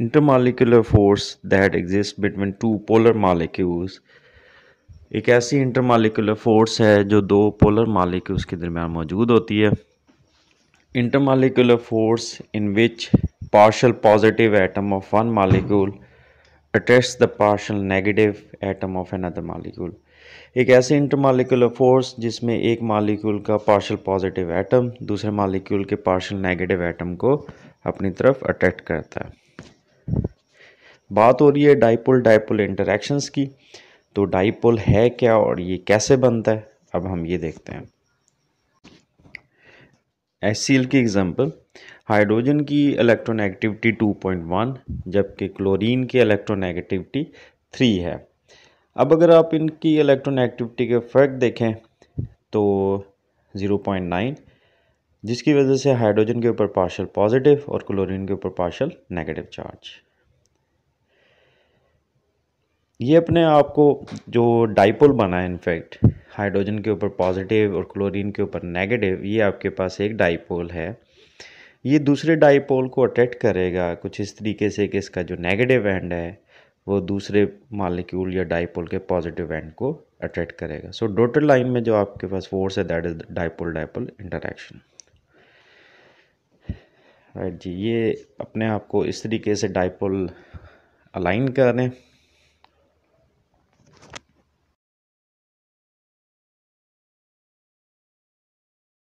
intermolecular force that exist between two polar molecules एक ऐसी intermolecular force है जो दो पोलर मालिक्यूल्स के दरमियान मौजूद होती है intermolecular force in which partial positive atom of one molecule attracts the partial negative atom of another molecule एक ऐसी इंटरमालिकुलर फोर्स जिसमें एक मालिक्यूल का पार्शल पॉजिटिव एटम दूसरे मालिक्यूल के पार्शल नेगेटिव एटम को अपनी तरफ अट्रैक्ट करता है बात हो रही है डाइपोल डाइपोल इंटरेक्शंस की तो डाइपोल है क्या और ये कैसे बनता है अब हम ये देखते हैं एस सी एल की एग्ज़ाम्पल हाइड्रोजन की इलेक्ट्रॉन पॉइंट 2.1 जबकि क्लोरीन की इलेक्ट्रोनेगेटिविटी एक्टिविटी 3 है अब अगर आप इनकी इलेक्ट्रोनेगेटिविटी के फैक्ट देखें तो 0.9 जिसकी वजह से हाइड्रोजन के ऊपर पार्शल पॉजिटिव और क्लोरीन के ऊपर पार्शल नेगेटिव चार्ज ये अपने आप को जो डाइपोल बना है इनफैक्ट हाइड्रोजन के ऊपर पॉजिटिव और क्लोरीन के ऊपर नेगेटिव ये आपके पास एक डाइपोल है ये दूसरे डाइपोल को अट्रैक्ट करेगा कुछ इस तरीके से कि इसका जो नेगेटिव एंड है वो दूसरे मालिक्यूल या डाइपोल के पॉजिटिव एंड को अट्रैक्ट करेगा सो डोटल लाइन में जो आपके पास फोर्स है that is dipole dipole interaction right जी ये अपने आप को इस तरीके से डाइपोल अलाइन करें